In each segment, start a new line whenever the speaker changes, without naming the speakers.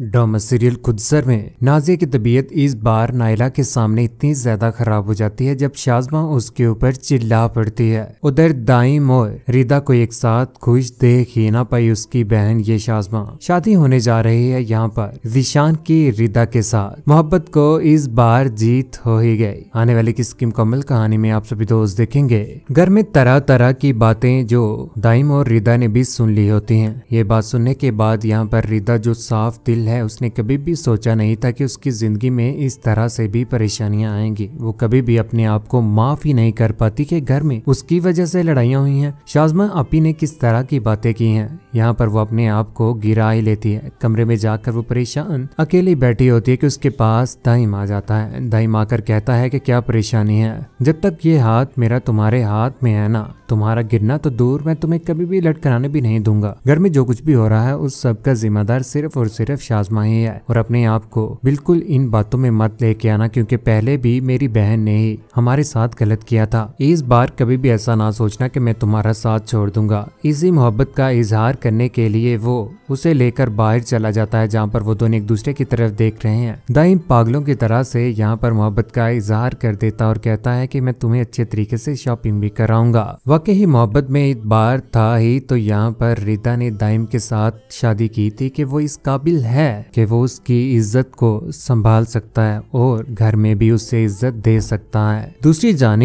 drama serial Khudsar में नाजिया की तबीयत इस बार नायला के सामने इतनी ज्यादा खराब हो जाती है जब शाजमा उसके ऊपर चिल्ला पड़ती है उधर दाई मोर रिदा को एक साथ खुश देख ही ना पाई उसकी बहन ये शाजमा शादी होने जा रही है यहाँ पर जिशान की रिदा के साथ मोहब्बत को इस बार जीत हो ही गई आने वाली की मुकम्मल कहानी में आप सभी दोस्त देखेंगे घर में तरह तरह की बातें जो दाइम और रिदा ने भी सुन ली होती है ये बात सुनने के बाद यहाँ पर रिदा जो साफ दिल है उसने कभी भी सोचा नहीं था कि उसकी ज़िंदगी में इस तरह से भी परेशानियां आएंगी वो कभी भी अपने आप को माफ ही नहीं कर पाती कि घर में उसकी वजह से लड़ाइयाँ हुई हैं शाजमा अपी ने किस तरह की बातें की हैं यहाँ पर वो अपने आप को गिरा ही लेती है कमरे में जाकर वो परेशान अकेली बैठी होती है कि उसके पास दाइम आ जाता है दाइम आकर कहता है कि क्या परेशानी है जब तक ये हाथ मेरा तुम्हारे हाथ में है ना तुम्हारा गिरना तो दूर मैं तुम्हें कभी भी लटकराने भी नहीं दूंगा घर में जो कुछ भी हो रहा है उस सब का जिम्मेदार सिर्फ और सिर्फ शाह आजमाए और अपने आप को बिल्कुल इन बातों में मत लेके आना क्योंकि पहले भी मेरी बहन ने ही हमारे साथ गलत किया था इस बार कभी भी ऐसा ना सोचना कि मैं तुम्हारा साथ छोड़ दूंगा इसी मोहब्बत का इजहार करने के लिए वो उसे लेकर बाहर चला जाता है जहाँ पर वो दोनों एक दूसरे की तरफ देख रहे हैं दाइम पागलों की तरह से यहाँ पर मोहब्बत का इजहार कर देता और कहता है की मैं तुम्हें अच्छे तरीके से शॉपिंग भी कराऊंगा वाकई मोहब्बत में एक बार था ही तो यहाँ पर रीता ने दाइम के साथ शादी की थी कि वो इस काबिल है है कि वो उसकी इज्जत को संभाल सकता है और घर में भी उसे इज्जत दे सकता है दूसरी जानब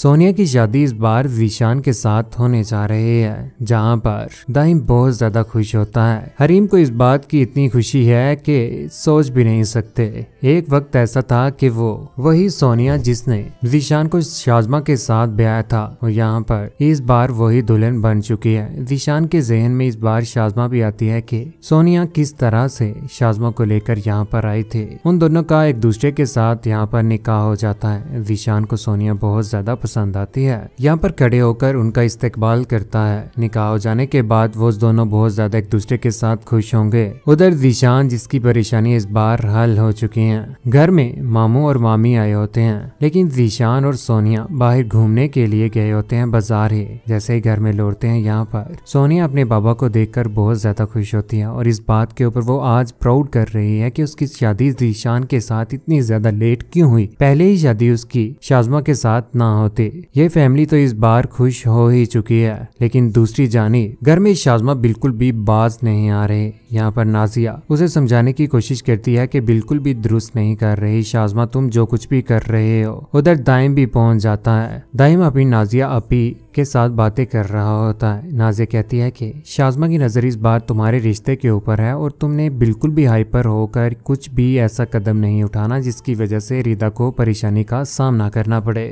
सोनिया की शादी इस बार विशान के साथ होने जा रही है जहाँ पर दाइम बहुत ज्यादा खुश होता है हरीम को इस बात की इतनी खुशी है कि सोच भी नहीं सकते एक वक्त ऐसा था कि वो वही सोनिया जिसने विशान को शाजमा के साथ ब्याया था और यहाँ पर इस बार वही दुल्हन बन चुकी है विशान के जहन में इस बार शाजमा भी आती है कि सोनिया किस तरह से शाजमा को लेकर यहाँ पर आए थे उन दोनों का एक दूसरे के साथ यहाँ पर निकाह हो जाता है विशान को सोनिया बहुत ज्यादा पसंद आती है यहाँ पर खड़े होकर उनका इस्तेकबाल करता है निकाह हो जाने के बाद वो दोनों बहुत ज्यादा एक दूसरे के साथ खुश होंगे उधर विशान जिसकी परेशानी इस बार हल हो चुकी है घर में मामू और मामी आए होते हैं लेकिन विशान और सोनिया बाहर घूमने के लिए गए होते हैं बाजार ही जैसे ही घर में लौटते हैं यहाँ पर सोनिया अपने बाबा को देखकर बहुत ज्यादा खुश होती है और इस बात के ऊपर वो आज आज प्राउड कर रही है कि उसकी शादी जीशान के साथ इतनी ज्यादा लेट क्यों हुई पहले ही शादी उसकी शाजमा के साथ ना होती ये फैमिली तो इस बार खुश हो ही चुकी है लेकिन दूसरी जानी घर में शाजमा बिल्कुल भी बाज नहीं आ रहे यहाँ पर नाजिया उसे समझाने की कोशिश करती है कि बिल्कुल भी दुरुस्त नहीं कर रही शाजमा तुम जो कुछ भी कर रहे हो उधर दाइम भी पहुंच जाता है दाइम अपनी नाजिया अपी के साथ बातें कर रहा होता है नाजिया कहती है कि शाजमा की नज़र इस बार तुम्हारे रिश्ते के ऊपर है और तुमने बिल्कुल भी हाइपर होकर कुछ भी ऐसा कदम नहीं उठाना जिसकी वजह से रीदा को परेशानी का सामना करना पड़े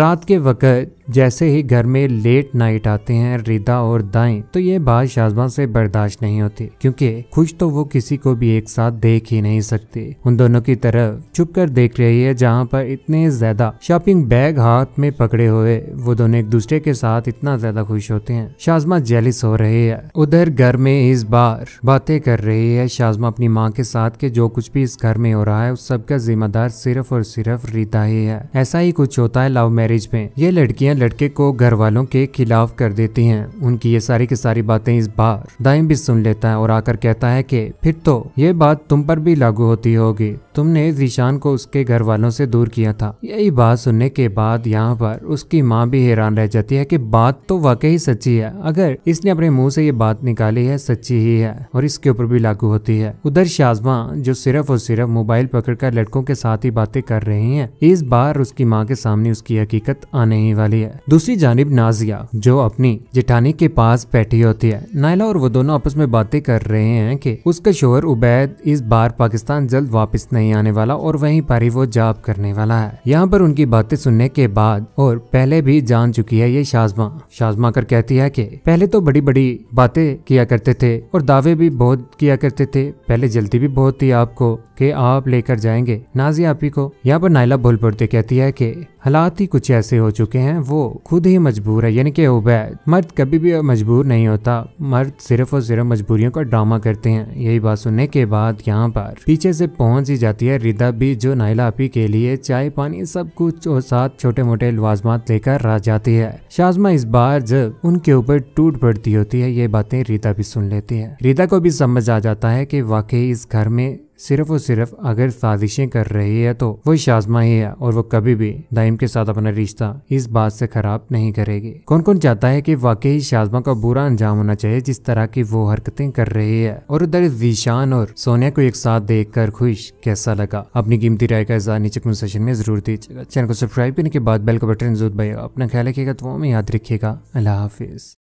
रात के वक़्त जैसे ही घर में लेट नाइट आते हैं रीदा और दाएं तो ये बात शाजमा से बर्दाश्त नहीं होती क्योंकि खुश तो वो किसी को भी एक साथ देख ही नहीं सकती उन दोनों की तरफ चुप कर देख रही है जहाँ पर इतने ज्यादा शॉपिंग बैग हाथ में पकड़े हुए वो दोनों एक दूसरे के साथ साथ इतना ज्यादा खुश होते हैं शाजमा जेलिस हो रही है उधर घर में इस बार बातें कर रही है शाजमा अपनी माँ के साथ के जो कुछ भी इस घर में हो रहा है उस सब का जिम्मेदार सिर्फ और सिर्फ रीता ही है ऐसा ही कुछ होता है लव मैरिज में ये लड़कियाँ लड़के को घर वालों के खिलाफ कर देती है उनकी ये सारी की सारी बातें इस बार दाइम भी सुन लेता है और आकर कहता है की फिर तो ये बात तुम पर भी लागू होती होगी तुमने जीशान को उसके घर वालों से दूर किया था यही बात सुनने के बाद यहाँ पर उसकी माँ भी हैरान रह जाती है कि बात तो वाकई सच्ची है अगर इसने अपने मुंह से ये बात निकाली है सच्ची ही है और इसके ऊपर भी लागू होती है उधर शाजमा जो सिर्फ और सिर्फ मोबाइल पकड़कर लड़कों के साथ ही बातें कर रही है इस बार उसकी माँ के सामने उसकी हकीकत आने ही वाली है दूसरी जानब नाजिया जो अपनी जेठानी के पास बैठी होती है नायला और वो दोनों आपस में बातें कर रहे हैं की उसका शोहर उबैद इस बार पाकिस्तान जल्द वापिस नहीं आने वाला और वही पर ही वो जाप करने वाला है यहाँ पर उनकी बातें सुनने के बाद और पहले भी जान चुकी है ये शाह शाजमा शाजमा कर कहती है कि पहले तो बड़ी बड़ी बातें किया करते थे और दावे भी बहुत किया करते थे पहले जल्दी भी बहुत थी आपको कि आप लेकर जाएंगे आप ही को यहाँ पर नायला भूल पड़ते कहती है कि हालात ही कुछ ऐसे हो चुके हैं वो खुद ही मजबूर है यानी कि उबैद मर्द कभी भी मजबूर नहीं होता मर्द सिर्फ और सिर्फ मजबूरियों का ड्रामा करते हैं यही बात सुनने के बाद यहाँ पर पीछे से पहुंच ही जाती है रिदा भी जो नायला आपी के लिए चाय पानी सब कुछ और साथ छोटे मोटे लवाजमात लेकर आ जाती है शाजमा आजमा इस बार जब उनके ऊपर टूट पड़ती होती है ये बातें रीता भी सुन लेती है रीता को भी समझ आ जाता है कि वाकई इस घर में सिर्फ और सिर्फ अगर साजिशें कर रही है तो वो शाजमा ही है और वो कभी भी दाइम के साथ अपना रिश्ता इस बात से खराब नहीं करेगी कौन कौन चाहता है कि वाकई शाजमा का बुरा अंजाम होना चाहिए जिस तरह की वो हरकतें कर रही है और उधर जीशान और सोनिया को एक साथ देख कर खुश कैसा लगा अपनी कीमती राय का इजहार नीचे कमेंट सेक्शन में जरूर दीजिएगा चैनल को सब्सक्राइब करने के बाद बेल का बटन जरूर भाई अपना ख्याल रखिएगा तो वो याद रखिएगा अल्लाह हाफिज